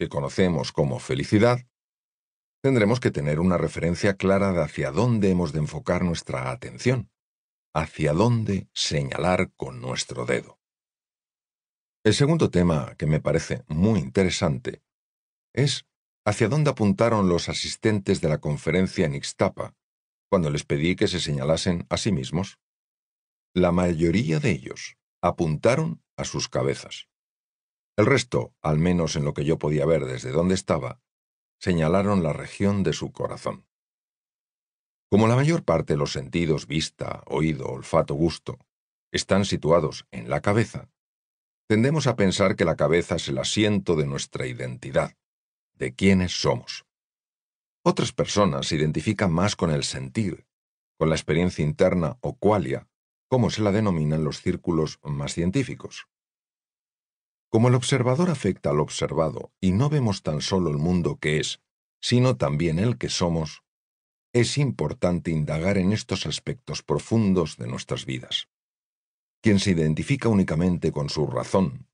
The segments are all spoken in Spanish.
que conocemos como felicidad, tendremos que tener una referencia clara de hacia dónde hemos de enfocar nuestra atención, hacia dónde señalar con nuestro dedo. El segundo tema que me parece muy interesante es hacia dónde apuntaron los asistentes de la conferencia en Ixtapa cuando les pedí que se señalasen a sí mismos. La mayoría de ellos apuntaron a sus cabezas. El resto, al menos en lo que yo podía ver desde donde estaba, señalaron la región de su corazón. Como la mayor parte de los sentidos vista, oído, olfato, gusto, están situados en la cabeza, tendemos a pensar que la cabeza es el asiento de nuestra identidad, de quiénes somos. Otras personas se identifican más con el sentir, con la experiencia interna o qualia, como se la denominan los círculos más científicos. Como el observador afecta al observado y no vemos tan solo el mundo que es, sino también el que somos, es importante indagar en estos aspectos profundos de nuestras vidas. Quien se identifica únicamente con su razón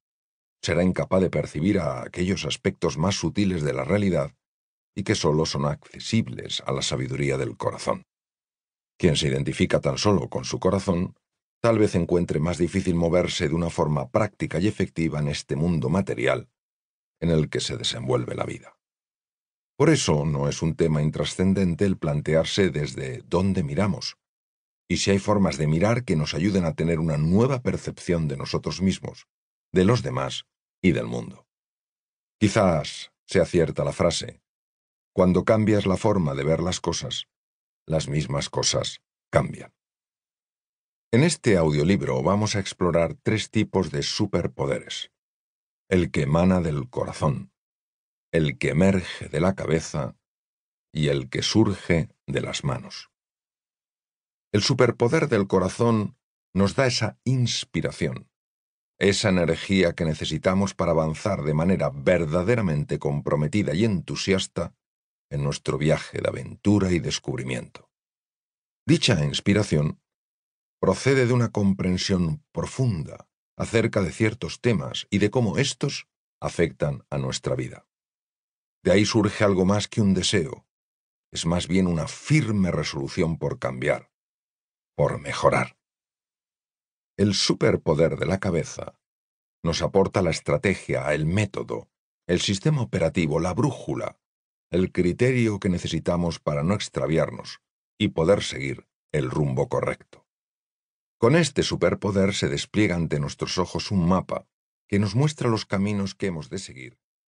será incapaz de percibir a aquellos aspectos más sutiles de la realidad y que solo son accesibles a la sabiduría del corazón. Quien se identifica tan solo con su corazón tal vez encuentre más difícil moverse de una forma práctica y efectiva en este mundo material en el que se desenvuelve la vida. Por eso no es un tema intrascendente el plantearse desde dónde miramos, y si hay formas de mirar que nos ayuden a tener una nueva percepción de nosotros mismos, de los demás y del mundo. Quizás se acierta la frase, cuando cambias la forma de ver las cosas, las mismas cosas cambian. En este audiolibro vamos a explorar tres tipos de superpoderes. El que emana del corazón, el que emerge de la cabeza y el que surge de las manos. El superpoder del corazón nos da esa inspiración, esa energía que necesitamos para avanzar de manera verdaderamente comprometida y entusiasta en nuestro viaje de aventura y descubrimiento. Dicha inspiración procede de una comprensión profunda acerca de ciertos temas y de cómo estos afectan a nuestra vida. De ahí surge algo más que un deseo, es más bien una firme resolución por cambiar, por mejorar. El superpoder de la cabeza nos aporta la estrategia, el método, el sistema operativo, la brújula, el criterio que necesitamos para no extraviarnos y poder seguir el rumbo correcto. Con este superpoder se despliega ante nuestros ojos un mapa que nos muestra los caminos que hemos de seguir